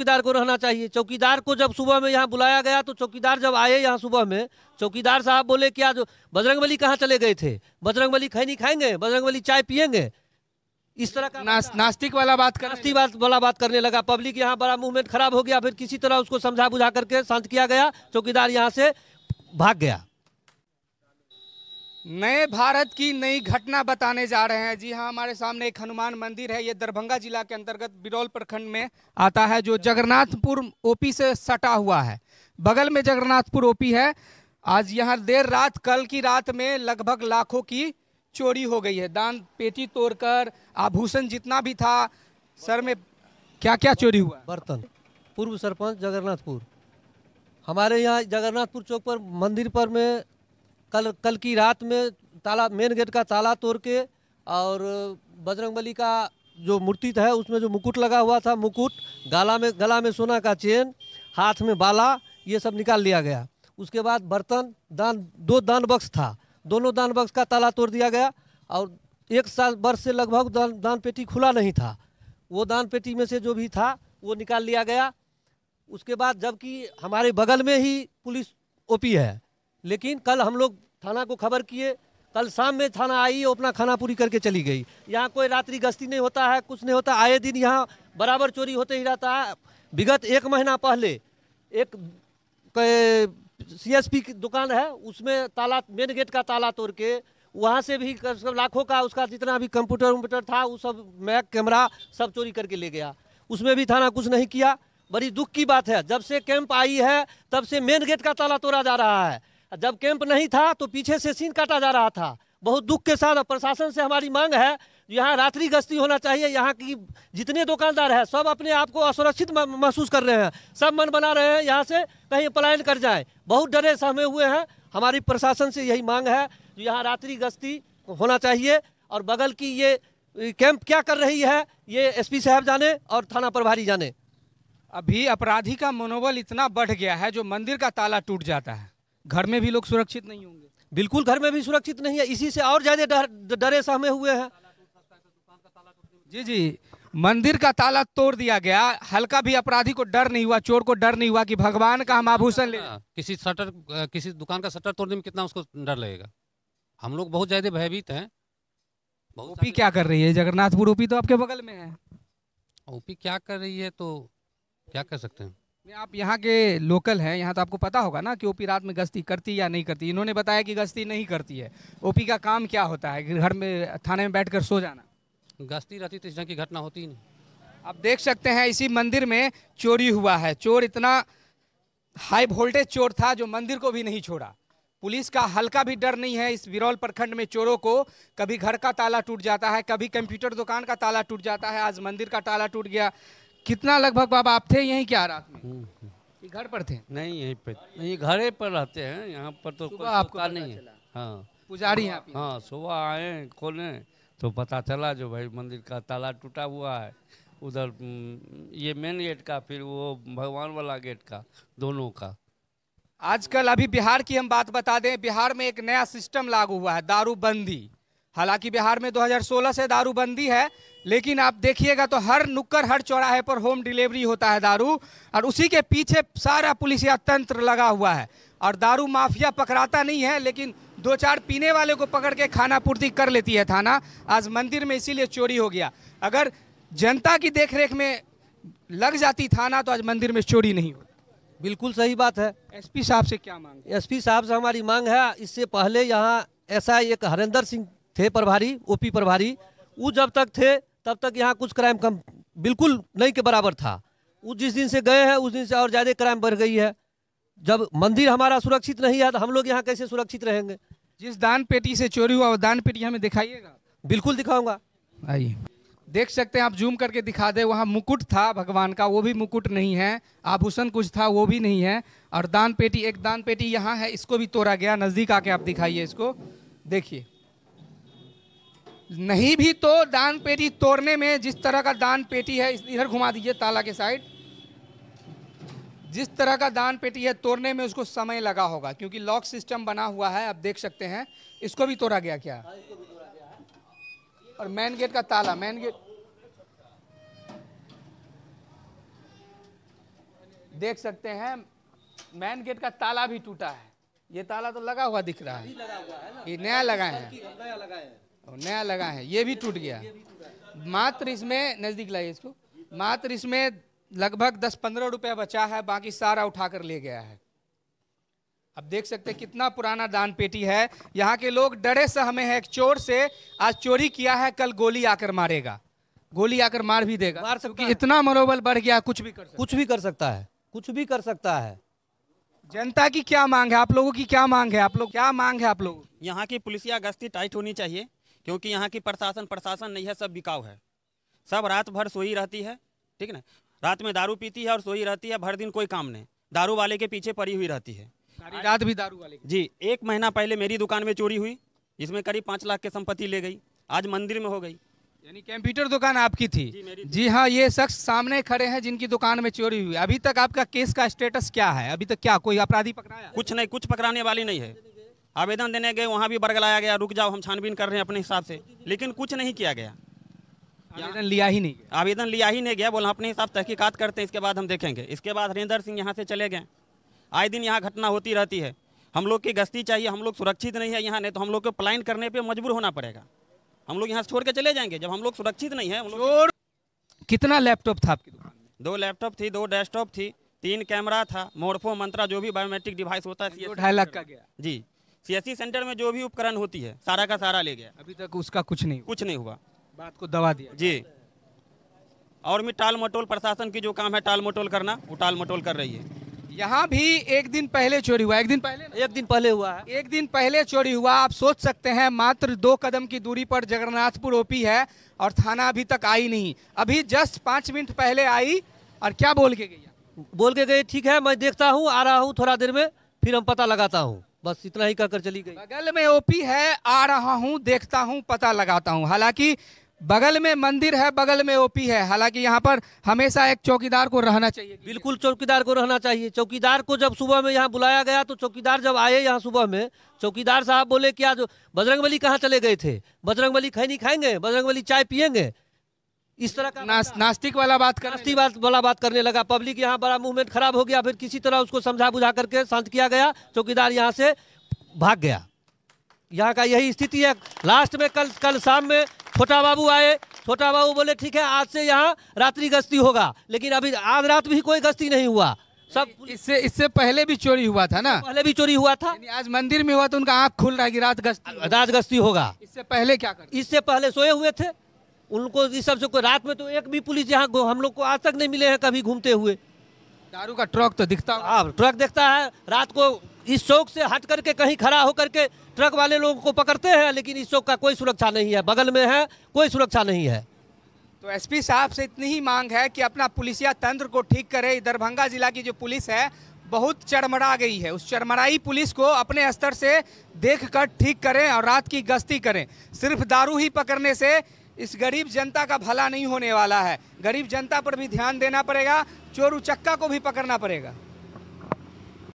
चौकीदार को रहना चाहिए चौकीदार को जब सुबह में यहाँ बुलाया गया तो चौकीदार जब आए यहाँ सुबह में चौकीदार साहब बोले कि आज बजरंग बली कहाँ चले गए थे बजरंग बली खैनी खाएंगे बजरंग बली चाय पियेंगे इस तरह का नास, नास्तिक वाला बात कर नास्तिक बात वाला बात करने लगा पब्लिक यहाँ बड़ा मूवमेंट खराब हो गया फिर किसी तरह उसको समझा बुझा करके शांत किया गया चौकीदार यहाँ से भाग गया नए भारत की नई घटना बताने जा रहे हैं जी हाँ हमारे सामने एक हनुमान मंदिर है ये दरभंगा जिला के अंतर्गत बिरौल प्रखंड में आता है जो जगन्नाथपुर ओपी से सटा हुआ है बगल में जगन्नाथपुर ओपी है आज यहाँ देर रात कल की रात में लगभग लाखों की चोरी हो गई है दान पेटी तोड़कर आभूषण जितना भी था सर में क्या क्या चोरी हुआ बर्तन पूर्व सरपंच जगन्नाथपुर हमारे यहाँ जगन्नाथपुर चौक पर मंदिर पर में कल कल की रात में ताला मेन गेट का ताला तोड़ के और बजरंगबली का जो मूर्ति है उसमें जो मुकुट लगा हुआ था मुकुट गला में गला में सोना का चेन हाथ में बाला ये सब निकाल लिया गया उसके बाद बर्तन दान दो दान बक्स था दोनों दान बक्स का ताला तोड़ दिया गया और एक साल वर्ष से लगभग दान दान पेटी खुला नहीं था वो दान पेटी में से जो भी था वो निकाल लिया गया उसके बाद जबकि हमारे बगल में ही पुलिस ओपी है लेकिन कल हम लोग थाना को खबर किए कल शाम में थाना आई और अपना खाना पूरी करके चली गई यहाँ कोई रात्रि गश्ती नहीं होता है कुछ नहीं होता आए दिन यहाँ बराबर चोरी होते ही रहता है विगत एक महीना पहले एक सी एस की दुकान है उसमें ताला मेन गेट का ताला तोड़ के वहाँ से भी लाखों का उसका जितना भी कंप्यूटर वम्प्यूटर था वो सब मैक कैमरा सब चोरी करके ले गया उसमें भी थाना कुछ नहीं किया बड़ी दुख की बात है जब से कैंप आई है तब से मेन गेट का ताला तोड़ा जा रहा है जब कैंप नहीं था तो पीछे से सीन काटा जा रहा था बहुत दुख के साथ प्रशासन से हमारी मांग है यहाँ रात्रि गश्ती होना चाहिए यहाँ की जितने दुकानदार हैं सब अपने आप को असुरक्षित महसूस कर रहे हैं सब मन बना रहे हैं यहाँ से कहीं पलायन कर जाए बहुत डरे सहमे हुए हैं हमारी प्रशासन से यही मांग है जो यहाँ रात्रि गश्ती होना चाहिए और बगल की ये कैंप क्या कर रही है ये एसपी साहब जाने और थाना प्रभारी जाने अभी अपराधी का मनोबल इतना बढ़ गया है जो मंदिर का ताला टूट जाता है घर में भी लोग सुरक्षित नहीं होंगे बिल्कुल घर में भी सुरक्षित नहीं है इसी से और ज़्यादा डर डरे सहमे हुए हैं जी जी मंदिर का ताला तोड़ दिया गया हल्का भी अपराधी को डर नहीं हुआ चोर को डर नहीं हुआ कि भगवान का हम आभूषण ले हाँ, किसी शटर किसी दुकान का शटर तोड़ने में कितना उसको डर लगेगा हम लोग बहुत ज्यादा भयभीत हैं ओपी क्या कर रही है जगन्नाथपुर ओपी तो आपके बगल में है ओपी क्या कर रही है तो क्या कर सकते हैं आप यहाँ के लोकल हैं यहाँ तो आपको पता होगा ना कि ओपी रात में गश्ती करती या नहीं करती इन्होंने बताया कि गश्ती नहीं करती है ओपी का काम क्या होता है घर में थाने में बैठकर सो जाना गश्ती रहती तो इस की घटना होती नहीं आप देख सकते हैं इसी मंदिर में चोरी हुआ है चोर इतना हाई वोल्टेज चोर था जो मंदिर को भी नहीं छोड़ा पुलिस का हल्का भी डर नहीं है इस बिरौल प्रखंड में चोरों को कभी घर का ताला टूट जाता है कभी कंप्यूटर दुकान का ताला टूट जाता है आज मंदिर का ताला टूट गया कितना लगभग बाबा आप थे यहीं क्या रात में हम्म, हम्म। घर पर थे नहीं यहीं पे नहीं घरे पर रहते हैं यहाँ पर तो आपका नहीं है हाँ पुजारी हैं हाँ सुबह आए खोले तो पता चला जो भाई मंदिर का ताला टूटा हुआ है उधर हम्म, ये मेन गेट का फिर वो भगवान वाला गेट का दोनों का आजकल अभी बिहार की हम बात बता दें बिहार में एक नया सिस्टम लागू हुआ है दारूबंदी हालांकि बिहार में 2016 से दारू बंदी है लेकिन आप देखिएगा तो हर नुक्कड़ हर चौराहे पर होम डिलीवरी होता है दारू और उसी के पीछे सारा पुलिसिया तंत्र लगा हुआ है और दारू माफिया पकड़ाता नहीं है लेकिन दो चार पीने वाले को पकड़ के खाना पूर्ति कर लेती है थाना आज मंदिर में इसीलिए चोरी हो गया अगर जनता की देखरेख में लग जाती थाना तो आज मंदिर में चोरी नहीं होती बिल्कुल सही बात है एसपी साहब से क्या मांग एसपी साहब से हमारी मांग है इससे पहले यहाँ ऐसा एक हरेंद्र सिंह थे प्रभारी ओपी प्रभारी वो जब तक थे तब तक यहाँ कुछ क्राइम कम बिल्कुल नहीं के बराबर था वो जिस दिन से गए हैं उस दिन से और ज़्यादा क्राइम बढ़ गई है जब मंदिर हमारा सुरक्षित नहीं है तो हम लोग यहाँ कैसे सुरक्षित रहेंगे जिस दान पेटी से चोरी हुआ वो दान पेटी हमें दिखाइएगा बिल्कुल दिखाऊंगा आइए देख सकते हैं आप जूम करके दिखा दे वहाँ मुकुट था भगवान का वो भी मुकुट नहीं है आभूषण कुछ था वो भी नहीं है और दान पेटी एक दान पेटी यहाँ है इसको भी तोड़ा गया नज़दीक आके आप दिखाइए इसको देखिए नहीं भी तो दान पेटी तोड़ने में जिस तरह का दान पेटी है इधर घुमा दीजिए ताला के साइड जिस तरह का दान पेटी है तोड़ने में उसको समय लगा होगा क्योंकि लॉक सिस्टम बना हुआ है आप देख सकते हैं इसको भी तोड़ा गया क्या और मेन गेट का ताला मेन गेट देख सकते हैं मेन गेट का ताला भी टूटा है ये ताला तो लगा हुआ दिख रहा है ये नया लगाए हैं और नया लगा है ये भी टूट गया मात्र इसमें नज़दीक लाइए इसको मात्र इसमें लगभग दस पंद्रह रुपया बचा है बाकी सारा उठाकर ले गया है अब देख सकते हैं कितना पुराना दान पेटी है यहाँ के लोग डरे सहमे हैं एक चोर से आज चोरी किया है कल गोली आकर मारेगा गोली आकर मार भी देगा मार सकता इतना मनोबल बढ़ गया कुछ भी कर सकता कुछ भी कर सकता है कुछ भी कर सकता है जनता की क्या मांग है आप लोगों की क्या मांग है आप लोग क्या मांग है आप लोग यहाँ की पुलिसिया गश्ती टाइट होनी चाहिए क्योंकि यहाँ की प्रशासन प्रशासन नहीं है सब बिकाऊ है सब रात भर सोई रहती है ठीक ना रात में दारू पीती है और सोई रहती है भर दिन कोई काम नहीं दारू वाले के पीछे पड़ी हुई रहती है सारी रात भी दारू वाले जी एक महीना पहले मेरी दुकान में चोरी हुई जिसमें करीब पाँच लाख की संपत्ति ले गई आज मंदिर में हो गई यानी कंप्यूटर दुकान आपकी थी जी, जी हाँ ये शख्स सामने खड़े हैं जिनकी दुकान में चोरी हुई अभी तक आपका केस का स्टेटस क्या है अभी तक क्या कोई अपराधी है कुछ नहीं कुछ पकड़ाने वाली नहीं है आवेदन देने गए वहाँ भी बरगलाया गया रुक जाओ हम छानबीन कर रहे हैं अपने हिसाब से लेकिन कुछ नहीं किया गया आवेदन लिया ही नहीं आवेदन लिया ही नहीं गया बोला अपने हिसाब तहकीकात करते हैं इसके बाद हम देखेंगे इसके बाद हरिंदर सिंह यहाँ से चले गए आए दिन यहाँ घटना होती रहती है हम लोग की गश्ती चाहिए हम लोग सुरक्षित नहीं है यहाँ नहीं तो हम लोग को प्लान करने पर मजबूर होना पड़ेगा हम लोग यहाँ से छोड़ के चले जाएंगे जब हम लोग सुरक्षित नहीं है कितना लैपटॉप था आपकी दुकान दो लैपटॉप थी दो डेस्कटॉप थी तीन कैमरा था मोरफो मंत्रा जो भी बायोमेट्रिक डिवाइस होता है ढाई लाख का गया जी सीएससी सेंटर में जो भी उपकरण होती है सारा का सारा ले गया अभी तक उसका कुछ नहीं कुछ नहीं हुआ बात को दबा दिया जी और भी टाल मटोल प्रशासन की जो काम है टाल मटोल करना वो टाल मटोल कर रही है यहाँ भी एक दिन पहले चोरी हुआ एक दिन पहले ना? एक दिन पहले हुआ है एक दिन पहले चोरी हुआ आप सोच सकते हैं मात्र दो कदम की दूरी पर जगन्नाथपुर ओपी है और थाना अभी तक आई नहीं अभी जस्ट पाँच मिनट पहले आई और क्या बोल के गई बोल के गई ठीक है मैं देखता हूँ आ रहा हूँ थोड़ा देर में फिर हम पता लगाता हूँ बस इतना ही कहकर चली गई बगल में ओपी है आ रहा हूँ देखता हूँ पता लगाता हूँ हालांकि बगल में मंदिर है बगल में ओपी है हालांकि यहाँ पर हमेशा एक चौकीदार को रहना चाहिए बिल्कुल चौकीदार को रहना चाहिए चौकीदार को जब सुबह में यहाँ बुलाया गया तो चौकीदार जब आए यहाँ सुबह में चौकीदार साहब बोले कि आज बजरंग बली कहाँ चले गए थे बजरंग बली खैनी खाएंगे बजरंग बली चाय पियेंगे इस तरह का नास, नास्तिक वाला बात कर नास्तिक बात वाला बात करने लगा पब्लिक यहाँ बड़ा मूवमेंट खराब हो गया फिर किसी तरह उसको समझा बुझा करके शांत किया गया चौकीदार यहाँ से भाग गया यहाँ का यही स्थिति है लास्ट में कल कल शाम में छोटा बाबू आए छोटा बाबू बोले ठीक है आज से यहाँ रात्रि गश्ती होगा लेकिन अभी आज रात भी कोई गश्ती नहीं हुआ सब इससे इससे पहले भी चोरी हुआ था ना पहले भी चोरी हुआ था आज मंदिर में हुआ तो उनका आँख खुल रहा है रात गश्ती रात गश्ती होगा इससे पहले क्या कर इससे पहले सोए हुए थे उनको इस सबसे कोई रात में तो एक भी पुलिस यहाँ हम लोग को आज तक नहीं मिले हैं कभी घूमते हुए दारू का ट्रक तो दिखता आप हाँ, ट्रक दिखता है रात को इस चौक से हट करके कहीं खड़ा होकर के ट्रक वाले लोगों को पकड़ते हैं लेकिन इस चौक का कोई सुरक्षा नहीं है बगल में है कोई सुरक्षा नहीं है तो एसपी साहब से इतनी ही मांग है कि अपना पुलिसिया तंत्र को ठीक करे दरभंगा जिला की जो पुलिस है बहुत चरमरा गई है उस चरमराई पुलिस को अपने स्तर से देख कर ठीक करें और रात की गश्ती करें सिर्फ दारू ही पकड़ने से इस गरीब जनता का भला नहीं होने वाला है गरीब जनता पर भी ध्यान देना पड़ेगा चोर उचक्का को भी पकड़ना पड़ेगा